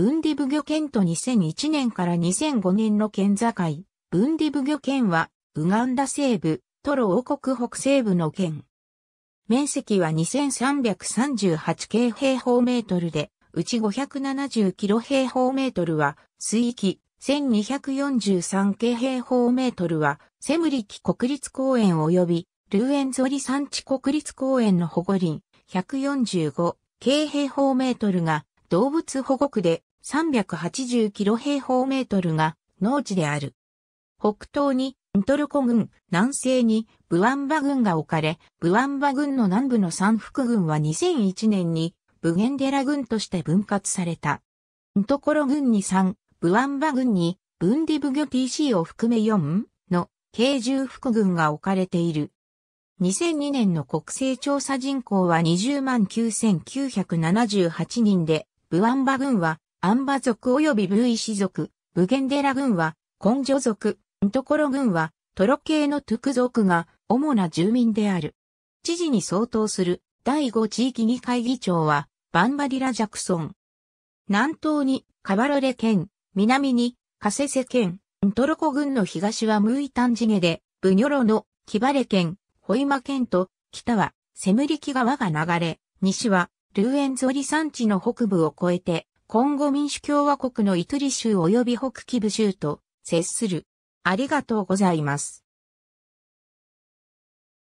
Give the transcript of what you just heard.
ディ部漁県と2001年から2005年の県境、ディ部漁県は、ウガンダ西部、トロ王国北西部の県。面積は2338京平方メートルで、うち570キロ平方メートルは、水域、1243京平方メートルは、セムリキ国立公園及び、ルーエンゾリ山地国立公園の保護林、145京平方メートルが、動物保護区で、380キロ平方メートルが農地である。北東にントルコ軍、南西にブワンバ軍が置かれ、ブワンバ軍の南部の三福軍は2001年にブゲンデラ軍として分割された。ントコロ軍に3、ブワンバ軍にブンディブギョ PC を含め4の軽重福軍が置かれている。2002年の国勢調査人口は20万9978人で、ブワンバ軍はアンバ族及びブーイシ族、ブゲンデラ軍は、コンジョ族、ントコロ軍は、トロ系のトゥク族が主な住民である。知事に相当する第5地域議会議長は、バンバディラ・ジャクソン。南東にカバロレ県、南にカセセ県、トロコ軍の東はムイタンジゲで、ブニョロのキバレ県、ホイマ県と、北はセムリキ川が流れ、西はルーエンゾリ山地の北部を越えて、コンゴ民主共和国のイトリ州及び北キブ州と接する。ありがとうございます。